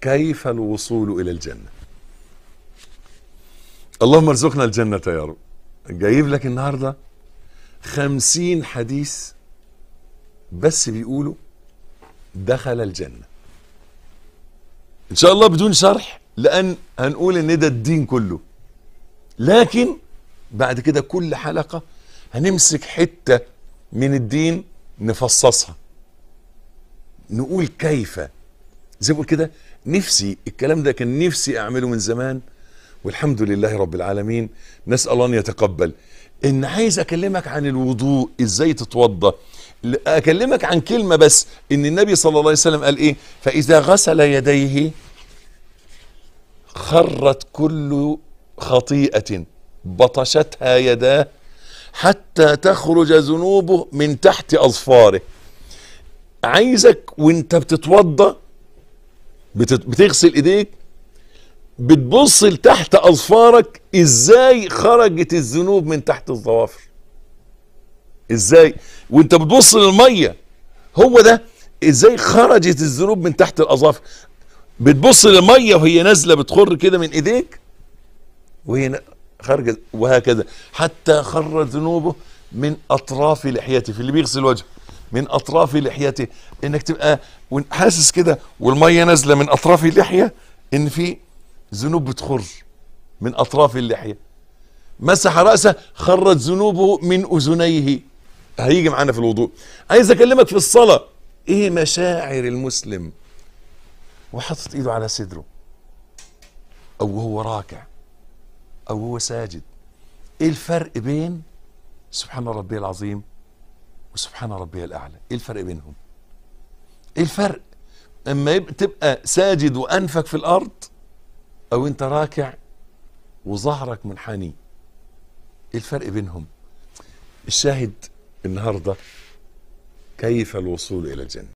كيف الوصول إلى الجنة اللهم ارزقنا الجنة يا رب جايب لك النهاردة خمسين حديث بس بيقولوا دخل الجنة ان شاء الله بدون شرح لان هنقول ان ده الدين كله لكن بعد كده كل حلقة هنمسك حتة من الدين نفصصها نقول كيف زي بقول كده نفسي الكلام ده كان نفسي اعمله من زمان والحمد لله رب العالمين نسال الله ان يتقبل ان عايز اكلمك عن الوضوء ازاي تتوضا اكلمك عن كلمه بس ان النبي صلى الله عليه وسلم قال ايه فاذا غسل يديه خرت كل خطيئه بطشتها يداه حتى تخرج ذنوبه من تحت اظفاره عايزك وانت بتتوضا بتغسل ايديك بتبص لتحت اظفارك ازاي خرجت الذنوب من تحت الظوافر ازاي وانت بتبص للميه هو ده ازاي خرجت الذنوب من تحت الاظافر بتبص للميه وهي نازله بتخر كده من ايديك وهي خرجت وهكذا حتى خرت ذنوبه من اطراف لحيته في اللي بيغسل وجهه من اطراف لحيته انك تبقى حاسس كده والميه نازله من اطراف اللحيه ان في ذنوب بتخرج من اطراف اللحيه مسح راسه خرج ذنوبه من اذنيه هيجي معانا في الوضوء عايز اكلمك في الصلاه ايه مشاعر المسلم وحاطط ايده على صدره او وهو راكع او وهو ساجد ايه الفرق بين سبحان ربي العظيم وسبحان ربي الأعلى إيه الفرق بينهم إيه الفرق أما تبقى ساجد وأنفك في الأرض أو أنت راكع وظهرك منحني إيه الفرق بينهم الشاهد النهاردة كيف الوصول إلى الجنة